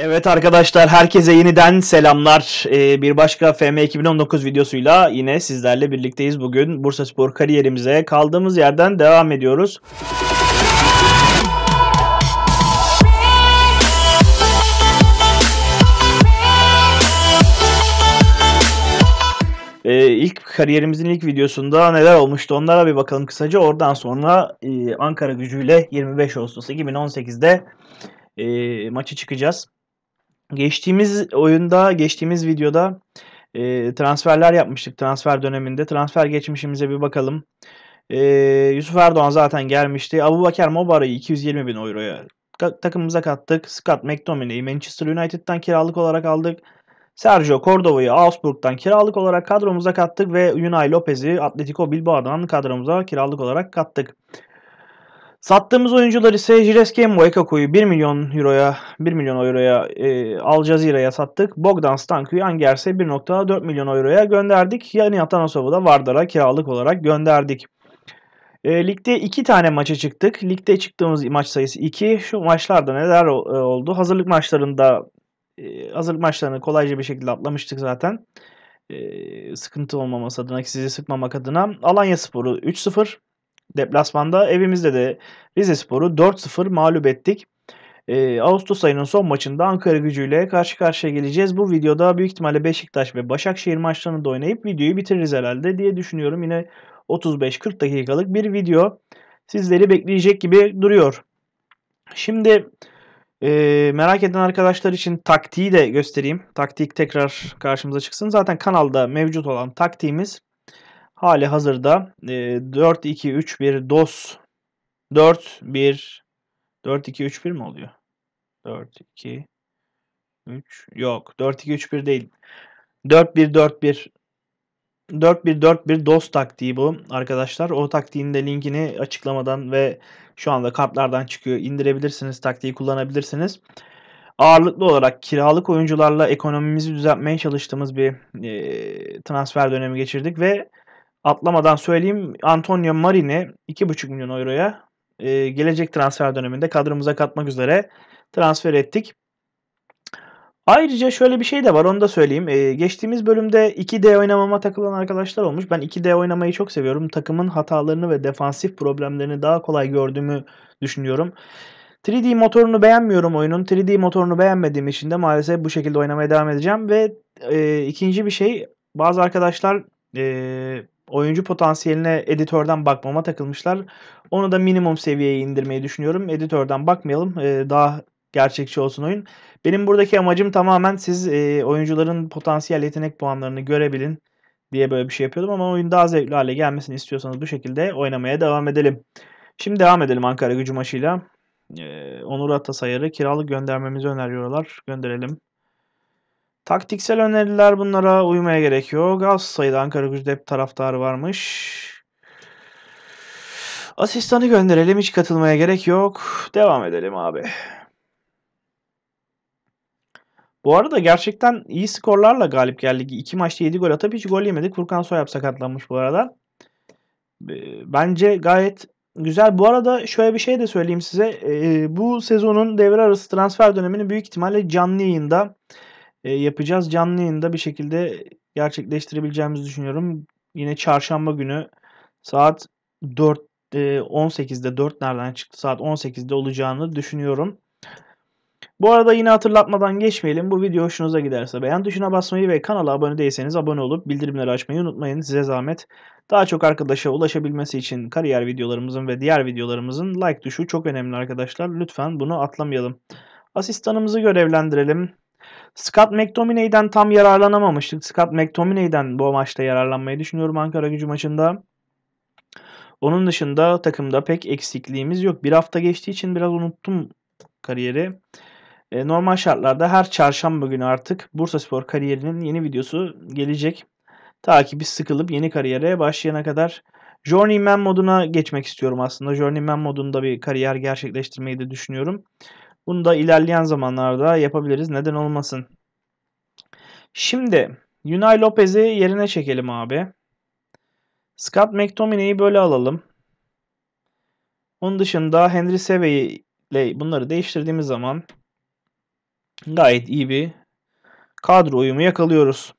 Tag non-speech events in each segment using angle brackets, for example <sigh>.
Evet arkadaşlar herkese yeniden selamlar. Ee, bir başka FM 2019 videosuyla yine sizlerle birlikteyiz bugün. Bursa Spor kariyerimize kaldığımız yerden devam ediyoruz. Ee, ilk kariyerimizin ilk videosunda neler olmuştu onlara bir bakalım kısaca. Oradan sonra e, Ankara gücüyle 25 Ağustos 2018'de e, maçı çıkacağız. Geçtiğimiz oyunda, geçtiğimiz videoda e, transferler yapmıştık transfer döneminde. Transfer geçmişimize bir bakalım. E, Yusuf Erdoğan zaten gelmişti. Abu Bakar Mobara'yı 220 bin euroya takımımıza kattık. Scott McTominay'i Manchester United'dan kiralık olarak aldık. Sergio Cordova'yı Augsburg'dan kiralık olarak kadromuza kattık ve Unai Lopez'i Atletico Bilbao'dan kadromuza kiralık olarak kattık. Sattığımız oyuncular ise Jireskemo Ekako'yu 1 milyon euroya 1 milyon euroya e, Al Jazeera'ya sattık. Bogdan Stanku'yu Angers'e 1.4 milyon euroya gönderdik. Yani Atanasov'u da Vardar'a kiralık olarak gönderdik. E, ligde 2 tane maça çıktık. Ligde çıktığımız maç sayısı 2. Şu maçlarda neler e, oldu? Hazırlık maçlarında e, hazırlık maçlarını kolayca bir şekilde atlamıştık zaten. E, sıkıntı olmaması adına, sizi sıkmamak adına. Alanya Sporu 3-0 deplasmanda evimizde de Rize Spor'u 4-0 mağlup ettik. E, Ağustos ayının son maçında Ankara gücüyle karşı karşıya geleceğiz. Bu videoda büyük ihtimalle Beşiktaş ve Başakşehir maçlarını da oynayıp videoyu bitiririz herhalde diye düşünüyorum. Yine 35-40 dakikalık bir video sizleri bekleyecek gibi duruyor. Şimdi e, merak eden arkadaşlar için taktiği de göstereyim. Taktik tekrar karşımıza çıksın. Zaten kanalda mevcut olan taktiğimiz hali hazırda e, 4-2-3-1 DOS 4-1 4-2-3-1 mi oluyor? 4-2 3 yok 4-2-3-1 değil. 4-1-4-1 4-1-4-1 DOS taktiği bu arkadaşlar. O taktiğin de linkini açıklamadan ve şu anda kartlardan çıkıyor. indirebilirsiniz, taktiği kullanabilirsiniz. Ağırlıklı olarak kiralık oyuncularla ekonomimizi düzeltmeye çalıştığımız bir e, transfer dönemi geçirdik ve atlamadan söyleyeyim Antonio Marini 2,5 milyon euroya e, gelecek transfer döneminde kadromuza katmak üzere transfer ettik. Ayrıca şöyle bir şey de var onu da söyleyeyim. Ee, geçtiğimiz bölümde 2D oynamama takılan arkadaşlar olmuş. Ben 2D oynamayı çok seviyorum. Takımın hatalarını ve defansif problemlerini daha kolay gördüğümü düşünüyorum. 3D motorunu beğenmiyorum oyunun. 3D motorunu beğenmediğim için de maalesef bu şekilde oynamaya devam edeceğim. Ve e, ikinci bir şey bazı arkadaşlar e, oyuncu potansiyeline editörden bakmama takılmışlar. Onu da minimum seviyeye indirmeyi düşünüyorum. Editörden bakmayalım. E, daha gerçekçi olsun oyun. Benim buradaki amacım tamamen siz e, oyuncuların potansiyel yetenek puanlarını görebilin diye böyle bir şey yapıyordum ama oyun daha zevkli hale gelmesini istiyorsanız bu şekilde oynamaya devam edelim. Şimdi devam edelim Ankara gücü maçıyla. Ee, Onur Atasayar'ı kiralık göndermemizi öneriyorlar. Gönderelim. Taktiksel öneriler bunlara uymaya gerek yok. Az Ankara Gücü dep taraftarı varmış. Asistanı gönderelim. Hiç katılmaya gerek yok. Devam edelim abi. Bu arada gerçekten iyi skorlarla galip geldik. İki maçta 7 gol atıp hiç gol yemedik. Furkan Soyap sakatlanmış bu arada. Ee, bence gayet güzel. Bu arada şöyle bir şey de söyleyeyim size. Ee, bu sezonun devre arası transfer dönemini büyük ihtimalle canlı yayında e, yapacağız. Canlı yayında bir şekilde gerçekleştirebileceğimizi düşünüyorum. Yine çarşamba günü saat 4 e, 18'de 4 nereden çıktı? Saat 18'de olacağını düşünüyorum. Bu arada yine hatırlatmadan geçmeyelim. Bu video hoşunuza giderse beğen tuşuna basmayı ve kanala abone değilseniz abone olup bildirimleri açmayı unutmayın. Size zahmet. Daha çok arkadaşa ulaşabilmesi için kariyer videolarımızın ve diğer videolarımızın like tuşu çok önemli arkadaşlar. Lütfen bunu atlamayalım. Asistanımızı görevlendirelim. Scott McTominay'den tam yararlanamamıştık. Scott McTominay'den bu maçta yararlanmayı düşünüyorum Ankara gücü maçında. Onun dışında takımda pek eksikliğimiz yok. Bir hafta geçtiği için biraz unuttum kariyeri. E, normal şartlarda her çarşamba günü artık Bursa Spor kariyerinin yeni videosu gelecek. Ta ki biz sıkılıp yeni kariyere başlayana kadar Journeyman moduna geçmek istiyorum aslında. Journeyman modunda bir kariyer gerçekleştirmeyi de düşünüyorum. Bunu da ilerleyen zamanlarda yapabiliriz. Neden olmasın? Şimdi Yunay Lopez'i yerine çekelim abi. Scott McTominay'i böyle alalım. Onun dışında Henry Sevey ile bunları değiştirdiğimiz zaman gayet iyi bir kadro uyumu yakalıyoruz.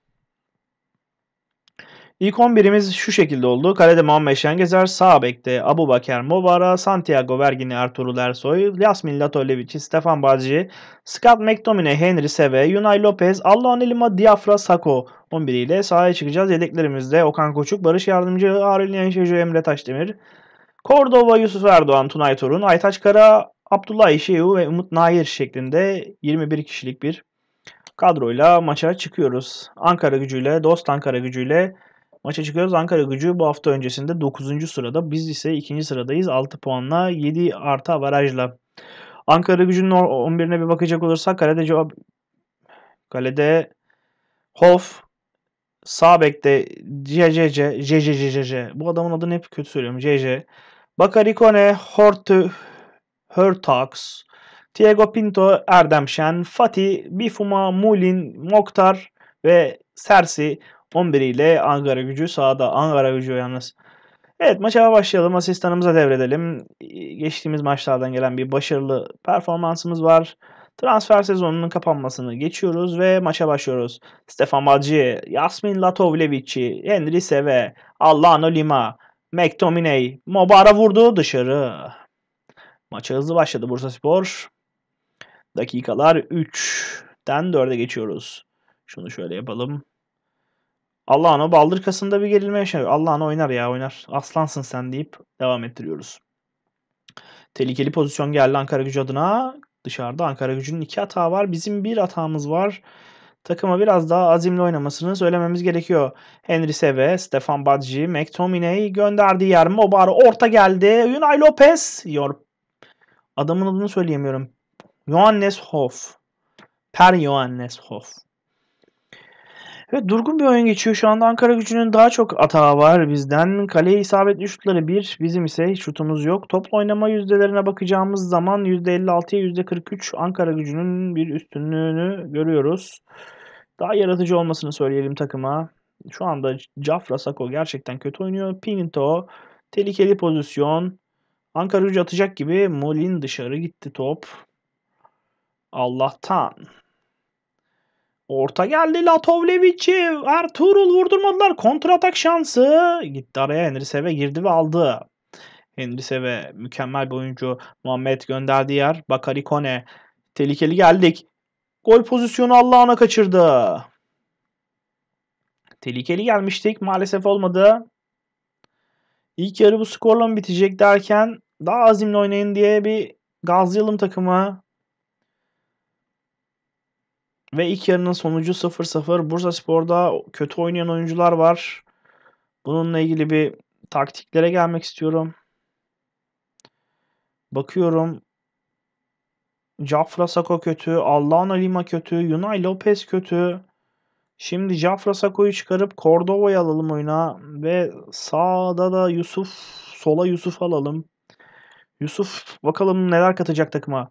İlk 11'imiz şu şekilde oldu. Kalede Muhammed Şengezer, sağ bekte Abu Baker Mobara, Santiago Vergini Ertuğrul Ersoy, Yasmin Latolevici, Stefan Bazci, Scott McTominay, Henry Seve, Yunay Lopez, Allah'ın Elima, Diafra Sako 11 ile sahaya çıkacağız. Yedeklerimizde Okan Koçuk, Barış Yardımcı, Aril Yenşeci, Emre Taşdemir, Kordova, Yusuf Erdoğan, Tunay Torun, Aytaç Kara, Abdullah İşeyu ve Umut Nair şeklinde 21 kişilik bir kadroyla maça çıkıyoruz. Ankara gücüyle, dost Ankara gücüyle Maça çıkıyoruz. Ankara gücü bu hafta öncesinde 9. sırada. Biz ise 2. sıradayız. 6 puanla 7 artı avarajla. Ankara gücünün 11'ine bir bakacak olursak kalede cevap kalede Hof Sabek'te CCC CCCC bu adamın adını hep kötü söylüyorum CC Bakarikone Hortu Hurtax Diego Pinto Erdemşen Fatih Bifuma Mulin Moktar ve Sersi 11 ile Ankara gücü sahada. Ankara gücü yalnız. Evet maça başlayalım. Asistanımıza devredelim. Geçtiğimiz maçlardan gelen bir başarılı performansımız var. Transfer sezonunun kapanmasını geçiyoruz ve maça başlıyoruz. Stefan Bacı, Yasmin Latovlevic'i, Henry Seve, Allano Lima, McTominay, Mobara vurdu dışarı. Maça hızlı başladı Bursa Spor. Dakikalar 3'ten 4'e geçiyoruz. Şunu şöyle yapalım. Allah'ın o baldır kasında bir gerilme yaşanıyor. Allah'ın oynar ya oynar. Aslansın sen deyip devam ettiriyoruz. Tehlikeli pozisyon geldi Ankara gücü adına. Dışarıda Ankara gücünün iki hata var. Bizim bir hatamız var. Takıma biraz daha azimli oynamasını söylememiz gerekiyor. Henry Seve, Stefan Badji, McTominay gönderdiği yer Mobara orta geldi. Unai Lopez. Your... Adamın adını söyleyemiyorum. Johannes Hoff. Per Johannes Hoff. Ve durgun bir oyun geçiyor. Şu anda Ankara gücünün daha çok atağı var bizden. Kaleye isabetli şutları bir. Bizim ise şutumuz yok. Toplu oynama yüzdelerine bakacağımız zaman %56'ya %43 Ankara gücünün bir üstünlüğünü görüyoruz. Daha yaratıcı olmasını söyleyelim takıma. Şu anda Cafra Sako gerçekten kötü oynuyor. Pinto tehlikeli pozisyon. Ankara gücü atacak gibi Molin dışarı gitti top. Allah'tan. Orta geldi Latovlevic'i. Ertuğrul vurdurmadılar. Kontratak şansı. Gitti araya Henry Seve girdi ve aldı. Henry Seve mükemmel bir oyuncu. Muhammed gönderdiği yer. Bakari Kone. Tehlikeli geldik. Gol pozisyonu Allah'ına kaçırdı. Tehlikeli gelmiştik. Maalesef olmadı. İlk yarı bu skorla mı bitecek derken daha azimli oynayın diye bir gazlayalım takımı. Ve ilk yarının sonucu 0-0. Bursa Spor'da kötü oynayan oyuncular var. Bununla ilgili bir taktiklere gelmek istiyorum. Bakıyorum. Jafra Sako kötü. Allah'ın Alima kötü. Yunay Lopez kötü. Şimdi Jafra Sako'yu çıkarıp Cordova'yı alalım oyuna. Ve sağda da Yusuf. Sola Yusuf alalım. Yusuf bakalım neler katacak takıma.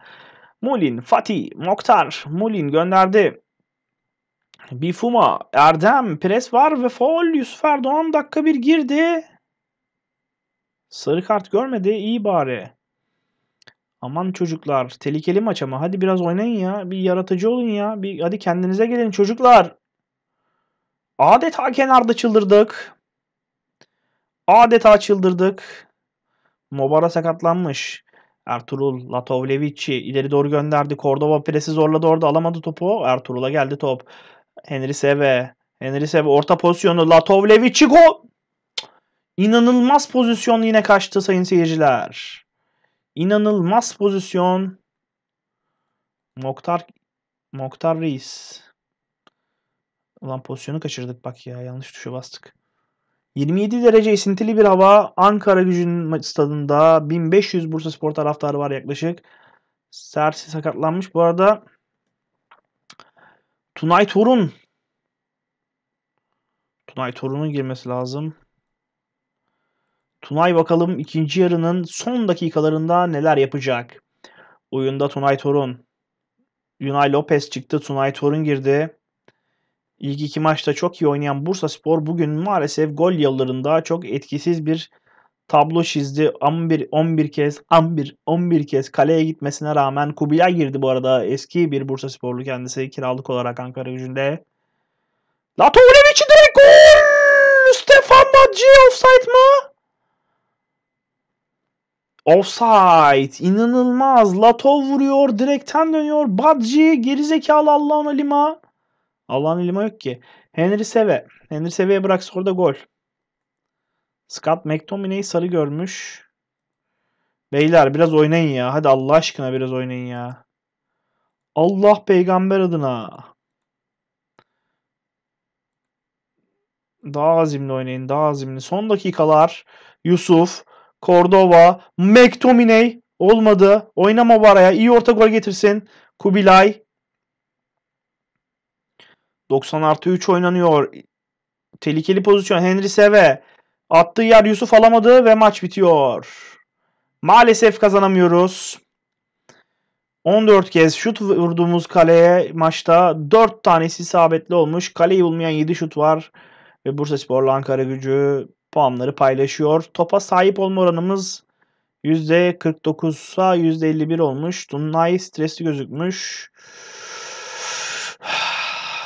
Mulin, Fatih, Moktar, Mulin gönderdi. Bifuma, Erdem, pres var ve faul Yusuf Erdoğan dakika bir girdi. Sarı kart görmedi iyi bari. Aman çocuklar tehlikeli maç ama hadi biraz oynayın ya. Bir yaratıcı olun ya. Bir hadi kendinize gelin çocuklar. Adeta kenarda çıldırdık. Adeta çıldırdık. Mobara sakatlanmış. Ertuğrul Latovlevic'i ileri doğru gönderdi. Cordova presi zorladı orada alamadı topu. Ertuğrul'a geldi top. Henry Seve. Henry Seve orta pozisyonu. Latovlevic'i gol. İnanılmaz pozisyon yine kaçtı sayın seyirciler. İnanılmaz pozisyon. Moktar Moktar Reis. Ulan pozisyonu kaçırdık bak ya. Yanlış tuşa bastık. 27 derece esintili bir hava Ankara gücünün stadında 1500 Bursa Spor taraftarı var yaklaşık. Sersi sakatlanmış. Bu arada Tunay Torun Tunay Torun'un girmesi lazım. Tunay bakalım ikinci yarının son dakikalarında neler yapacak. Oyunda Tunay Torun. Yunay Lopez çıktı. Tunay Torun girdi. İlk iki maçta çok iyi oynayan Bursa Spor bugün maalesef gol daha çok etkisiz bir tablo çizdi. 11 11 kez 11 11 kez kaleye gitmesine rağmen Kubilay girdi bu arada. Eski bir Bursa Sporlu kendisi kiralık olarak Ankara Gücü'nde. Latovlevic'i direkt gol! Stefan Bacci offside mı? Offside. İnanılmaz. Latov vuruyor. Direkten dönüyor. Badji gerizekalı Allah'ın alima. Allah'ın ilma yok ki. Henry Seve. Henry Seve'ye bıraksa orada gol. Scott McTominay sarı görmüş. Beyler biraz oynayın ya. Hadi Allah aşkına biraz oynayın ya. Allah peygamber adına. Daha azimli oynayın. Daha azimli. Son dakikalar. Yusuf. Cordova. McTominay. Olmadı. Oynama Bara'ya. İyi orta gol getirsin. Kubilay. 90 artı 3 oynanıyor. Tehlikeli pozisyon Henry Seve. Attığı yer Yusuf alamadı ve maç bitiyor. Maalesef kazanamıyoruz. 14 kez şut vurduğumuz kaleye maçta 4 tanesi isabetli olmuş. Kaleyi bulmayan 7 şut var. Ve Bursaspor'la Ankara gücü puanları paylaşıyor. Topa sahip olma oranımız %49'a %51 olmuş. Tunay stresli gözükmüş.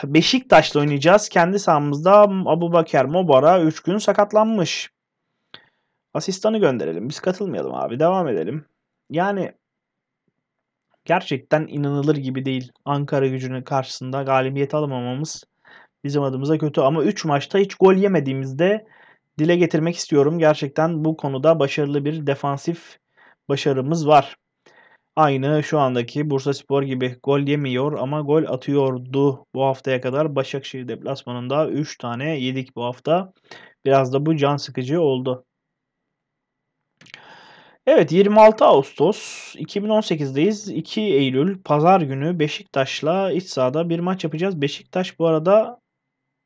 Beşiktaş'la oynayacağız. Kendi sahamızda Abu Bakar Mobara 3 gün sakatlanmış. Asistanı gönderelim. Biz katılmayalım abi. Devam edelim. Yani gerçekten inanılır gibi değil. Ankara gücünün karşısında galibiyet alamamamız bizim adımıza kötü. Ama 3 maçta hiç gol yemediğimizde dile getirmek istiyorum. Gerçekten bu konuda başarılı bir defansif başarımız var. Aynı şu andaki Bursa Spor gibi gol yemiyor ama gol atıyordu bu haftaya kadar. Başakşehir deplasmanında 3 tane yedik bu hafta. Biraz da bu can sıkıcı oldu. Evet 26 Ağustos 2018'deyiz. 2 Eylül pazar günü Beşiktaş'la iç sahada bir maç yapacağız. Beşiktaş bu arada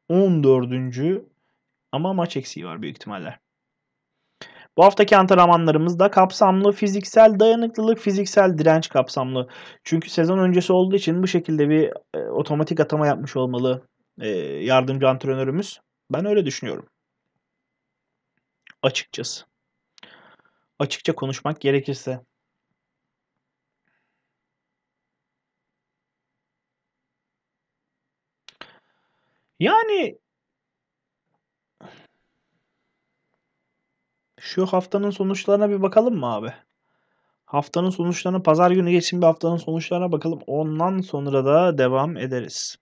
14. ama maç eksiği var büyük ihtimalle. Bu haftaki antrenmanlarımız da kapsamlı fiziksel dayanıklılık, fiziksel direnç kapsamlı. Çünkü sezon öncesi olduğu için bu şekilde bir e, otomatik atama yapmış olmalı e, yardımcı antrenörümüz. Ben öyle düşünüyorum. Açıkçası. Açıkça konuşmak gerekirse. Yani Şu haftanın sonuçlarına bir bakalım mı abi? Haftanın sonuçlarına pazar günü geçin bir haftanın sonuçlarına bakalım. Ondan sonra da devam ederiz.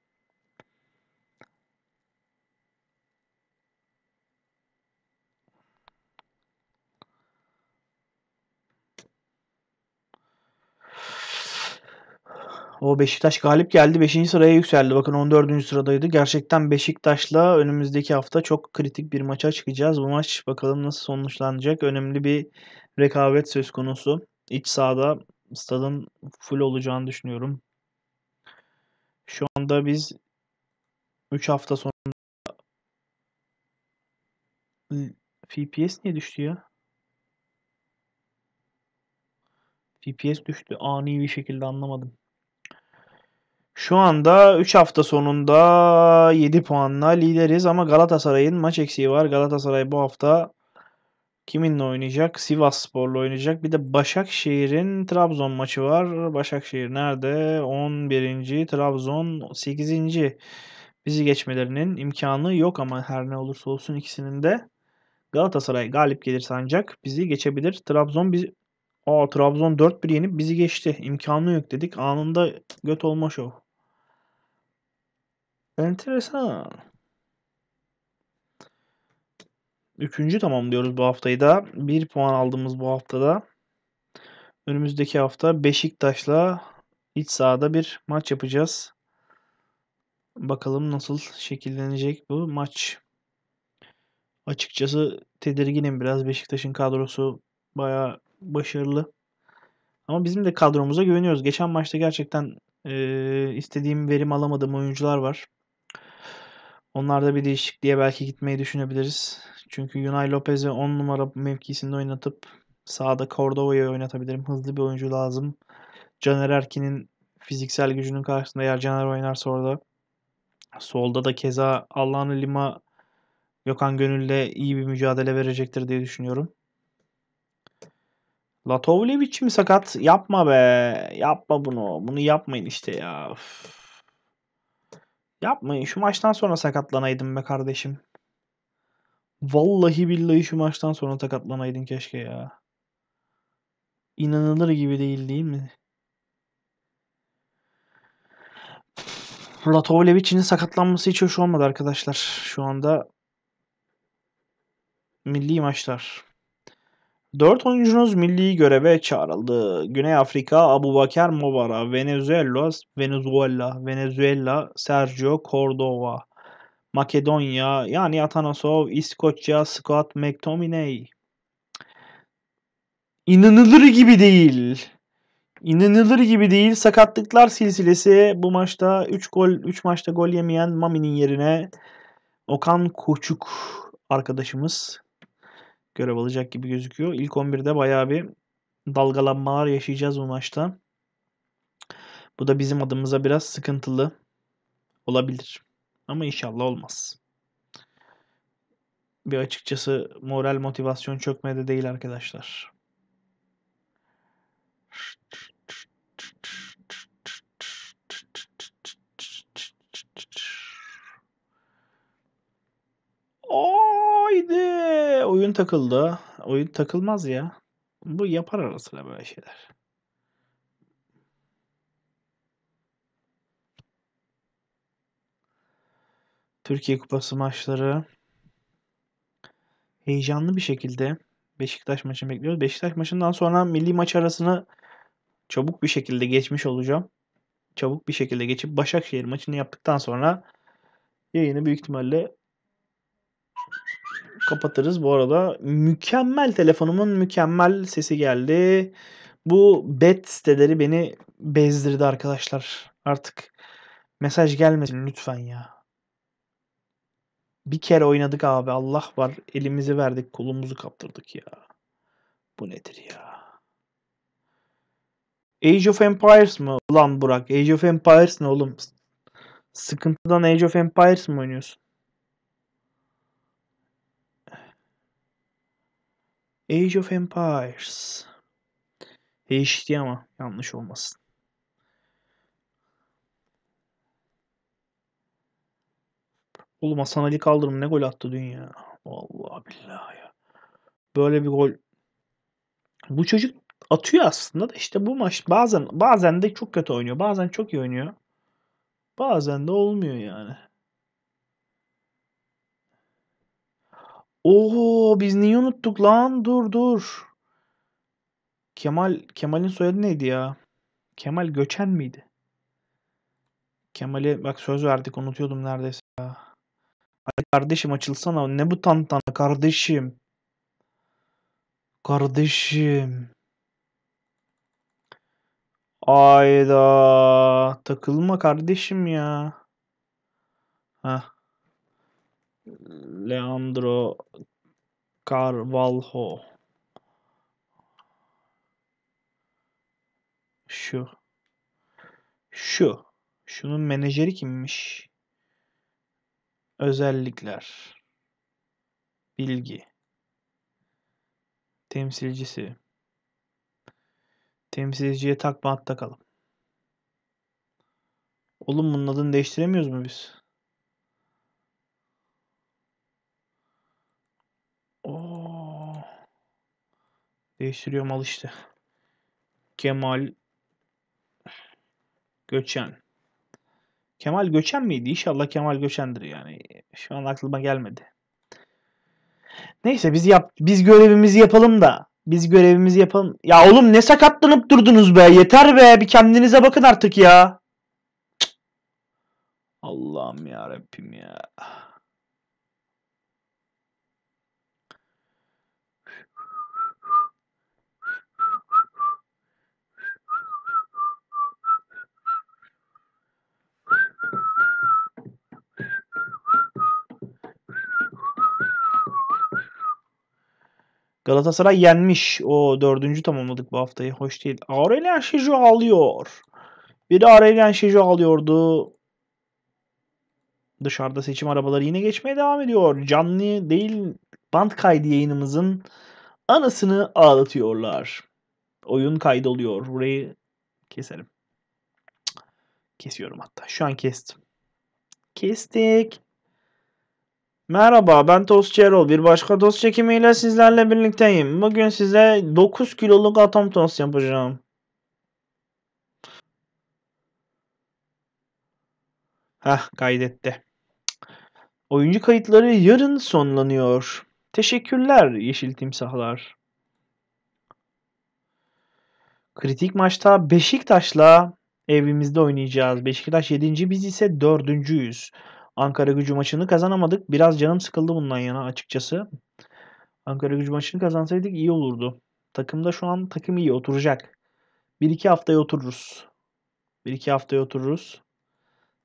O Beşiktaş galip geldi. 5. sıraya yükseldi. Bakın 14. sıradaydı. Gerçekten Beşiktaş'la önümüzdeki hafta çok kritik bir maça çıkacağız. Bu maç bakalım nasıl sonuçlanacak. Önemli bir rekabet söz konusu. İç sahada stadın full olacağını düşünüyorum. Şu anda biz 3 hafta sonra FPS niye düştü ya? FPS düştü. Ani bir şekilde anlamadım. Şu anda 3 hafta sonunda 7 puanla lideriz ama Galatasaray'ın maç eksiği var. Galatasaray bu hafta kiminle oynayacak? Sivas Spor'la oynayacak. Bir de Başakşehir'in Trabzon maçı var. Başakşehir nerede? 11. Trabzon 8. Bizi geçmelerinin imkanı yok ama her ne olursa olsun ikisinin de Galatasaray galip gelirse ancak bizi geçebilir. Trabzon bizi o Trabzon 4-1 yenip bizi geçti. İmkanı yok dedik. Anında göt olma şov. Enteresan. Üçüncü tamamlıyoruz bu haftayı da. Bir puan aldığımız bu haftada. Önümüzdeki hafta Beşiktaş'la iç sahada bir maç yapacağız. Bakalım nasıl şekillenecek bu maç. Açıkçası tedirginim biraz. Beşiktaş'ın kadrosu baya başarılı. Ama bizim de kadromuza güveniyoruz. Geçen maçta gerçekten e, istediğim verim alamadığım oyuncular var. Onlarda bir değişikliğe belki gitmeyi düşünebiliriz. Çünkü Yunay Lopez'i 10 numara mevkisinde oynatıp sağda Cordova'yı oynatabilirim. Hızlı bir oyuncu lazım. Caner Erkin'in fiziksel gücünün karşısında eğer Caner oynarsa orada. Solda da keza Allah'ın Lima Gökhan Gönül'le iyi bir mücadele verecektir diye düşünüyorum. Latovlevic mi sakat? Yapma be. Yapma bunu. Bunu yapmayın işte ya. Üf. Yapmayın şu maçtan sonra sakatlanaydın be kardeşim. Vallahi billahi şu maçtan sonra sakatlanaydın keşke ya. İnanılır gibi değil değil mi? Latovlevic'in sakatlanması hiç hoş olmadı arkadaşlar. Şu anda milli maçlar. 4 oyuncunuz milli göreve çağrıldı. Güney Afrika, Abu Bakar Mobara, Venezuela, Venezuela, Venezuela, Sergio Cordova, Makedonya, yani Atanasov, İskoçya, Scott McTominay. İnanılır gibi değil. İnanılır gibi değil. Sakatlıklar silsilesi bu maçta 3 gol 3 maçta gol yemeyen Mami'nin yerine Okan Koçuk arkadaşımız görev alacak gibi gözüküyor. İlk 11'de bayağı bir dalgalanmalar yaşayacağız bu maçta. Bu da bizim adımıza biraz sıkıntılı olabilir. Ama inşallah olmaz. Bir açıkçası moral motivasyon çökmede değil arkadaşlar. Haydi. Oyun takıldı. Oyun takılmaz ya. Bu yapar arasına böyle şeyler. Türkiye Kupası maçları heyecanlı bir şekilde Beşiktaş maçını bekliyoruz. Beşiktaş maçından sonra milli maç arasını çabuk bir şekilde geçmiş olacağım. Çabuk bir şekilde geçip Başakşehir maçını yaptıktan sonra yayını büyük ihtimalle kapatırız. Bu arada mükemmel telefonumun mükemmel sesi geldi. Bu bet siteleri beni bezdirdi arkadaşlar. Artık mesaj gelmesin lütfen ya. Bir kere oynadık abi Allah var. Elimizi verdik kolumuzu kaptırdık ya. Bu nedir ya? Age of Empires mı? Ulan Burak Age of Empires ne oğlum? Sıkıntıdan Age of Empires mi oynuyorsun? Age of Empires. HD ama yanlış olmasın. Oğlum Hasan Ali Kaldırım ne gol attı dün ya. Vallahi billahi ya. Böyle bir gol. Bu çocuk atıyor aslında da işte bu maç bazen bazen de çok kötü oynuyor. Bazen çok iyi oynuyor. Bazen de olmuyor yani. Oo biz niye unuttuk lan? Dur dur. Kemal Kemal'in soyadı neydi ya? Kemal Göçen miydi? Kemal'e bak söz verdik unutuyordum neredeyse ya. Ay kardeşim açılsana ne bu tantana kardeşim. Kardeşim. Ayda takılma kardeşim ya. Hah. Leandro Carvalho. Şu. Şu. Şunun menajeri kimmiş? Özellikler. Bilgi. Temsilcisi. Temsilciye takma at takalım. Oğlum bunun adını değiştiremiyoruz mu biz? Değiştiriyorum al işte. Kemal Göçen. Kemal Göçen miydi? İnşallah Kemal Göçen'dir yani. Şu an aklıma gelmedi. Neyse biz yap biz görevimizi yapalım da. Biz görevimizi yapalım. Ya oğlum ne sakatlanıp durdunuz be. Yeter be. Bir kendinize bakın artık ya. Allah'ım ya Rabbim ya. Galatasaray yenmiş. O dördüncü tamamladık bu haftayı. Hoş değil. Aurelian Şeju alıyor. Bir de Aurelian Şeju alıyordu. Dışarıda seçim arabaları yine geçmeye devam ediyor. Canlı değil band kaydı yayınımızın anasını ağlatıyorlar. Oyun kaydı Burayı keselim. Kesiyorum hatta. Şu an kestim. Kestik. Merhaba ben Tost Erol. Bir başka tost çekimiyle sizlerle birlikteyim. Bugün size 9 kiloluk atom tost yapacağım. Hah kaydetti. Oyuncu kayıtları yarın sonlanıyor. Teşekkürler yeşil timsahlar. Kritik maçta Beşiktaş'la evimizde oynayacağız. Beşiktaş 7. biz ise 4.yüz. Ankara gücü maçını kazanamadık. Biraz canım sıkıldı bundan yana açıkçası. Ankara gücü maçını kazansaydık iyi olurdu. Takımda şu an takım iyi oturacak. 1-2 haftaya otururuz. 1-2 haftaya otururuz.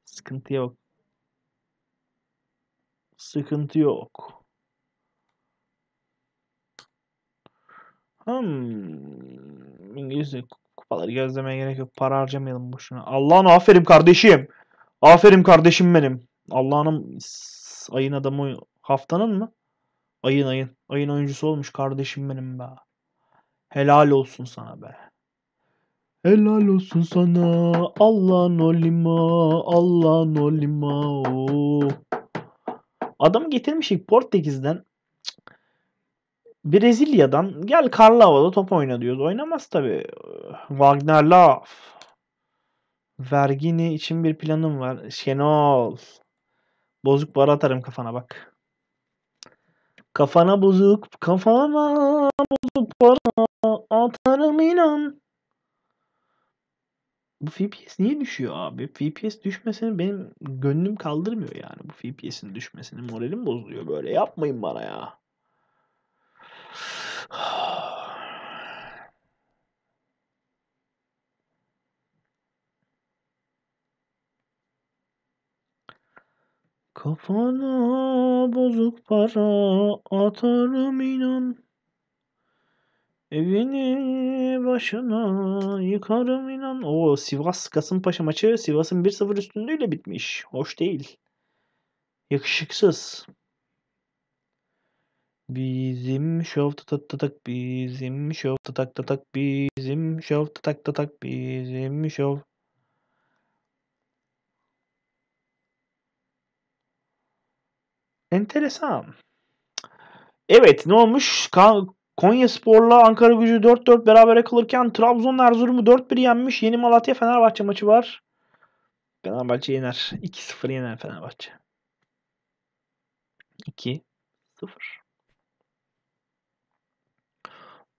Sıkıntı yok. Sıkıntı yok. Hmm. İngilizce kupaları gözlemeye gerek yok. Para harcamayalım boşuna. Allah'ın aferin kardeşim. Aferin kardeşim benim. Allah'ın ayın adamı haftanın mı? Ayın ayın. Ayın oyuncusu olmuş kardeşim benim be. Helal olsun sana be. Helal olsun sana. Allah nolima. Allah nolima. Oh. Adamı getirmişik Portekiz'den. Brezilya'dan gel karlı havada top oyna diyoruz. Oynamaz tabi. Wagner Love. Vergini için bir planım var. Şenol. Bozuk para atarım kafana bak. Kafana bozuk, kafana bozuk para atarım inan. Bu FPS niye düşüyor abi? FPS düşmesini benim gönlüm kaldırmıyor yani. Bu FPS'in düşmesini moralim bozuluyor böyle. Yapmayın bana ya. Kafana bozuk para atarım inan. Evini başına yıkarım inan. O Sivas Kasımpaşa maçı Sivas'ın 1-0 üstünlüğüyle bitmiş. Hoş değil. Yakışıksız. Bizim şov tatak tatak bizim şov tatak tatak bizim şov tatak tatak bizim şov Enteresan. Evet ne olmuş? Ka- Konya Spor'la Ankara gücü 4-4 beraber kalırken Trabzon Erzurum'u 4-1 yenmiş. Yeni Malatya Fenerbahçe maçı var. Fenerbahçe yener. 2-0 yener Fenerbahçe. 2-0.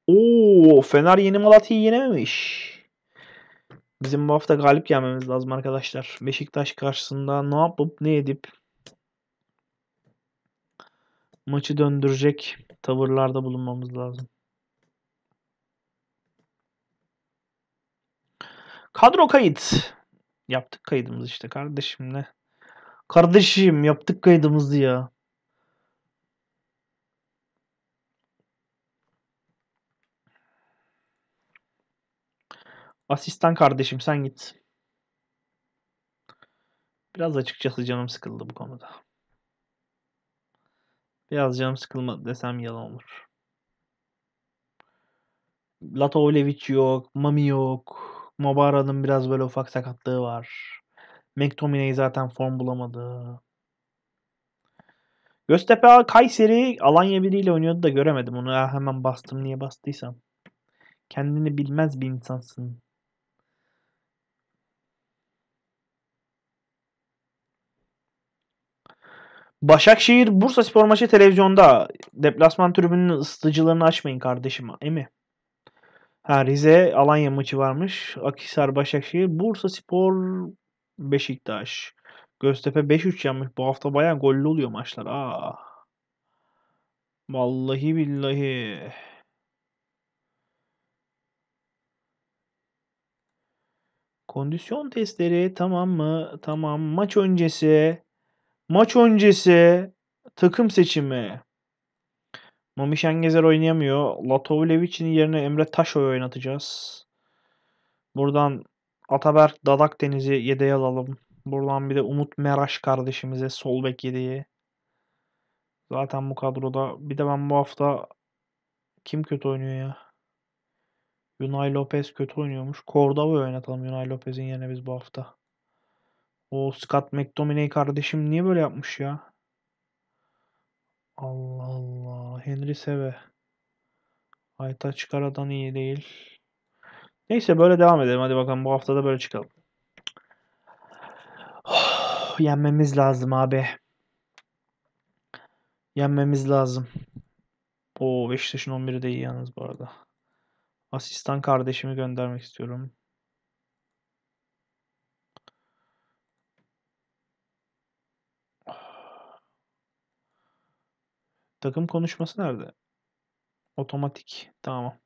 Oo, Fener yeni Malatya'yı yenememiş. Bizim bu hafta galip gelmemiz lazım arkadaşlar. Beşiktaş karşısında ne yapıp ne edip maçı döndürecek tavırlarda bulunmamız lazım. Kadro kayıt. Yaptık kaydımız işte kardeşimle. Kardeşim yaptık kaydımızı ya. Asistan kardeşim sen git. Biraz açıkçası canım sıkıldı bu konuda. Biraz canım sıkılmadı desem yalan olur. Latovlevic yok, Mami yok. Mobara'nın biraz böyle ufak sakatlığı var. McTominay zaten form bulamadı. Göztepe Kayseri Alanya ile oynuyordu da göremedim onu. hemen bastım niye bastıysam. Kendini bilmez bir insansın. Başakşehir Bursa Spor maçı televizyonda. Deplasman tribününün ısıtıcılarını açmayın kardeşim. Emi. Ha Rize Alanya maçı varmış. Akisar Başakşehir Bursa Spor Beşiktaş. Göztepe 5-3 yenmiş. Bu hafta bayağı gollü oluyor maçlar. Aa. Ah. Vallahi billahi. Kondisyon testleri tamam mı? Tamam. Maç öncesi Maç öncesi takım seçimi. Mami Şengezer oynayamıyor. Latovlevic'in yerine Emre Taşoy oynatacağız. Buradan Ataberk Dadak Deniz'i yedeğe alalım. Buradan bir de Umut Meraş kardeşimize sol bek yediği. Zaten bu kadroda. Bir de ben bu hafta kim kötü oynuyor ya? Yunay Lopez kötü oynuyormuş. Cordova'yı oynatalım Yunay Lopez'in yerine biz bu hafta. O Scott McDominay kardeşim niye böyle yapmış ya? Allah Allah. Henry Seve. Ayta çıkaradan iyi değil. Neyse böyle devam edelim. Hadi bakalım bu haftada böyle çıkalım. Oh, <sighs> yenmemiz lazım abi. Yenmemiz lazım. O Beşiktaş'ın 11'i de iyi yalnız bu arada. Asistan kardeşimi göndermek istiyorum. Takım konuşması nerede? Otomatik. Tamam.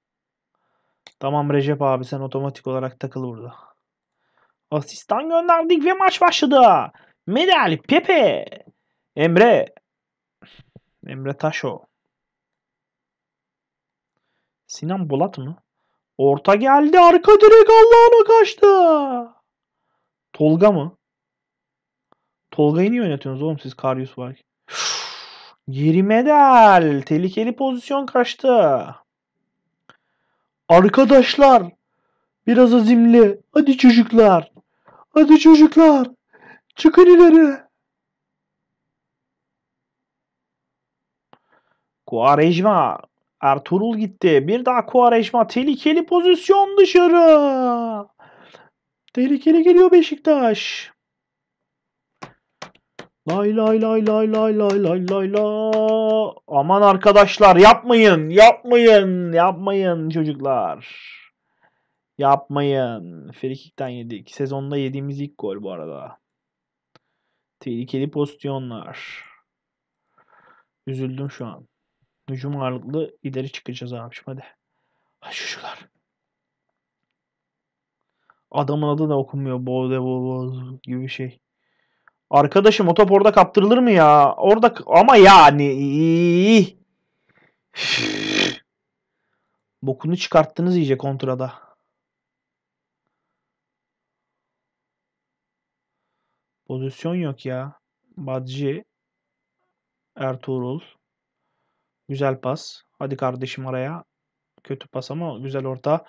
Tamam Recep abi sen otomatik olarak takıl burada. Asistan gönderdik ve maç başladı. Medal Pepe. Emre. Emre Taşo. Sinan Bulat mı? Orta geldi. Arka direk Allah'ına kaçtı. Tolga mı? Tolga'yı niye yönetiyorsunuz oğlum siz Karyus var ki? Geri medal, Tehlikeli pozisyon kaçtı. Arkadaşlar. Biraz azimli. Hadi çocuklar. Hadi çocuklar. Çıkın ileri. Kuarejma. Ertuğrul gitti. Bir daha Kuarejma. Tehlikeli pozisyon dışarı. Tehlikeli geliyor Beşiktaş. Lay lay lay lay lay lay lay lay la. Aman arkadaşlar yapmayın, yapmayın, yapmayın çocuklar. Yapmayın. Frikik'ten yedik. Sezonda yediğimiz ilk gol bu arada. Tehlikeli pozisyonlar. Üzüldüm şu an. Hücum ağırlıklı ileri çıkacağız abiciğim hadi. Hadi çocuklar. Adamın adı da okunmuyor. Boğde boğaz gibi bir şey. Arkadaşım o top orada kaptırılır mı ya? Orada ama yani bokunu çıkarttınız iyice kontrada. Pozisyon yok ya. Badji Ertuğrul güzel pas. Hadi kardeşim araya. Kötü pas ama güzel orta.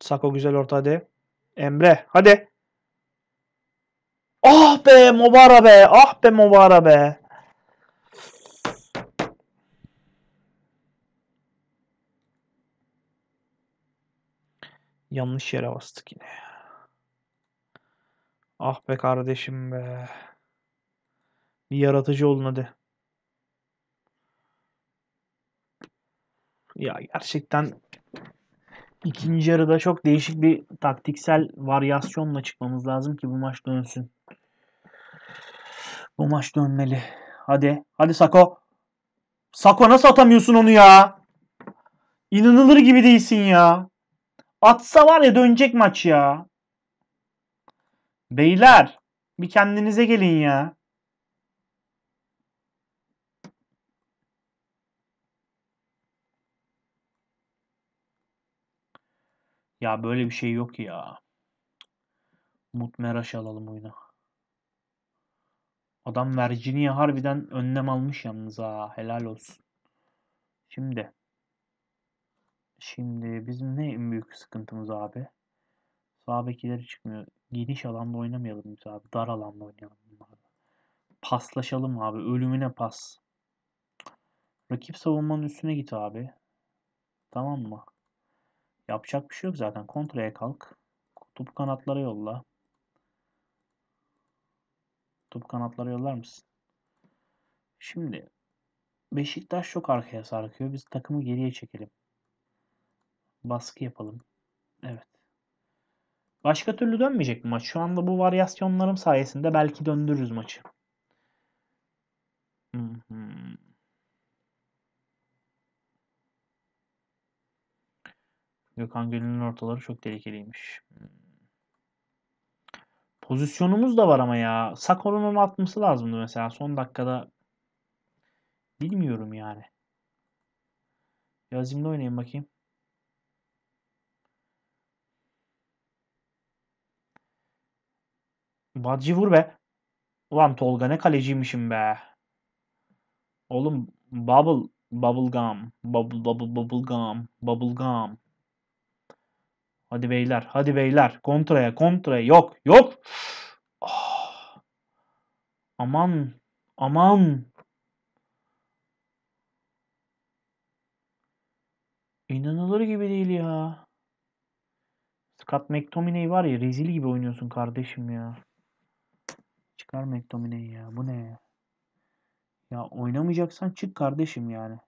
Sako güzel orta hadi. Emre hadi. Ah be Mobara be. Ah be Mobara be. Yanlış yere bastık yine. Ah be kardeşim be. Bir yaratıcı olun hadi. Ya gerçekten ikinci yarıda çok değişik bir taktiksel varyasyonla çıkmamız lazım ki bu maç dönsün. Bu maç dönmeli. Hadi. Hadi Sako. Sako nasıl atamıyorsun onu ya? İnanılır gibi değilsin ya. Atsa var ya dönecek maç ya. Beyler bir kendinize gelin ya. Ya böyle bir şey yok ya. Mut Meraş'ı alalım oyuna. Adam Virginia harbiden önlem almış yalnız ha. Helal olsun. Şimdi. Şimdi bizim ne en büyük sıkıntımız abi? Sağ bekileri çıkmıyor. Geniş alanda oynamayalım biz abi. Dar alanda oynayalım bunlarla. Paslaşalım abi. Ölümüne pas. Rakip savunmanın üstüne git abi. Tamam mı? Yapacak bir şey yok zaten. Kontraya kalk. Topu kanatlara yolla. Topu kanatlara yollar mısın? Şimdi Beşiktaş çok arkaya sarkıyor. Biz takımı geriye çekelim. Baskı yapalım. Evet. Başka türlü dönmeyecek mi maç? Şu anda bu varyasyonlarım sayesinde belki döndürürüz maçı. Gökhan Gönül'ün ortaları çok tehlikeliymiş. Hmm. Pozisyonumuz da var ama ya. Sakora'nın atması lazımdı mesela. Son dakikada bilmiyorum yani. Yazimle oynayayım bakayım. Badji vur be. Ulan Tolga ne kaleciymişim be. Oğlum bubble Bubble Gum, bubble bubble Bubble Gum, Bubble Gum. Hadi beyler, hadi beyler. Kontraya, kontraya. Yok, yok. Oh. Aman, aman. İnanılır gibi değil ya. Scott McTominay var ya rezil gibi oynuyorsun kardeşim ya. Çıkar McTominay'i ya. Bu ne ya? Ya oynamayacaksan çık kardeşim yani.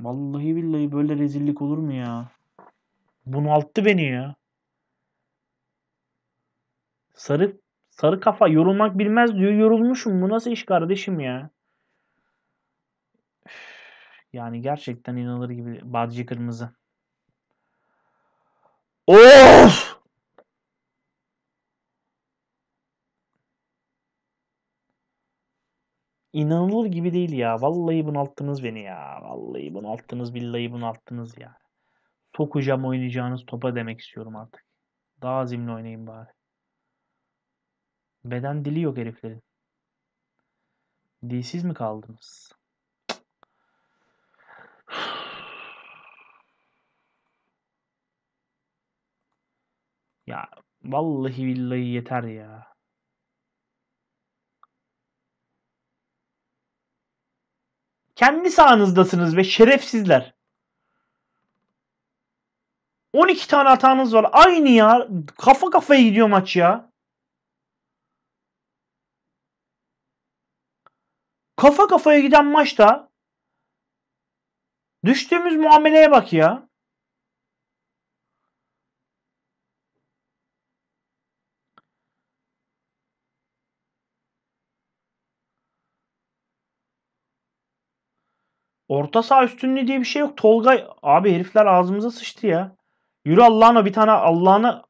Vallahi billahi böyle rezillik olur mu ya? Bunalttı beni ya. Sarı sarı kafa yorulmak bilmez diyor. Yorulmuşum. Bu nasıl iş kardeşim ya? Yani gerçekten inanılır gibi. Badci kırmızı. Of! İnanılır gibi değil ya. Vallahi bunalttınız beni ya. Vallahi bunalttınız, billahi bunalttınız ya. Sokacağım oynayacağınız topa demek istiyorum artık. Daha azimli oynayın bari. Beden dili yok heriflerin. Dilsiz mi kaldınız? <sighs> ya vallahi billahi yeter ya. Kendi sahanızdasınız ve şerefsizler. 12 tane hatanız var. Aynı ya. Kafa kafaya gidiyor maç ya. Kafa kafaya giden maçta düştüğümüz muameleye bak ya. Orta saha üstünlüğü diye bir şey yok. Tolga abi herifler ağzımıza sıçtı ya. Yürü Allah'ına bir tane Allah'ını.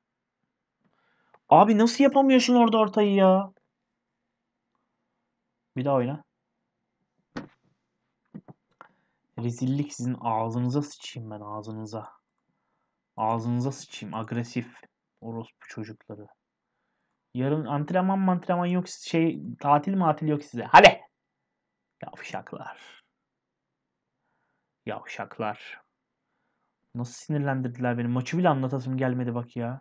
Abi nasıl yapamıyorsun orada ortayı ya? Bir daha oyna. Rezillik sizin ağzınıza sıçayım ben ağzınıza. Ağzınıza sıçayım agresif orospu çocukları. Yarın antrenman antrenman yok şey tatil matil yok size. Hadi. Yavşaklar. Yavşaklar. Nasıl sinirlendirdiler beni. Maçı bile anlatasım gelmedi bak ya.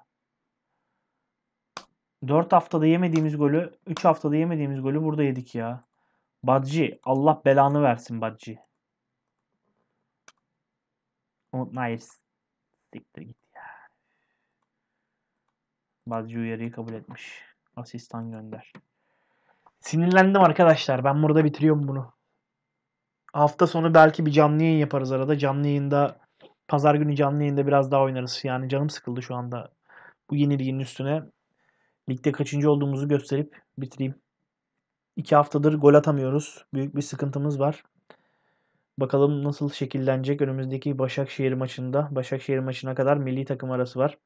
4 haftada yemediğimiz golü, 3 haftada yemediğimiz golü burada yedik ya. Badji, Allah belanı versin Badji. Umut Myers. Siktir git ya. Badji uyarıyı kabul etmiş. Asistan gönder. Sinirlendim arkadaşlar. Ben burada bitiriyorum bunu. Hafta sonu belki bir canlı yayın yaparız arada. Canlı yayında pazar günü canlı yayında biraz daha oynarız. Yani canım sıkıldı şu anda bu yeni yenilginin üstüne. Ligde kaçıncı olduğumuzu gösterip bitireyim. İki haftadır gol atamıyoruz. Büyük bir sıkıntımız var. Bakalım nasıl şekillenecek önümüzdeki Başakşehir maçında. Başakşehir maçına kadar milli takım arası var.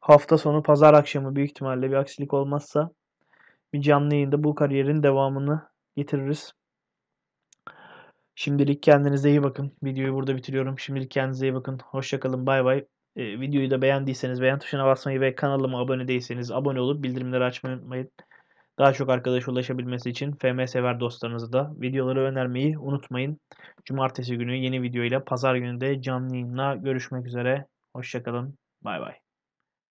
Hafta sonu pazar akşamı büyük ihtimalle bir aksilik olmazsa bir canlı yayında bu kariyerin devamını getiririz. Şimdilik kendinize iyi bakın. Videoyu burada bitiriyorum. Şimdilik kendinize iyi bakın. Hoşçakalın. Bay bay. E, videoyu da beğendiyseniz beğen tuşuna basmayı ve kanalıma abone değilseniz abone olup bildirimleri açmayı unutmayın. Daha çok arkadaşa ulaşabilmesi için FM sever dostlarınızı da videoları önermeyi unutmayın. Cumartesi günü yeni videoyla pazar günü de canlı yayınla görüşmek üzere. Hoşçakalın. Bay bay.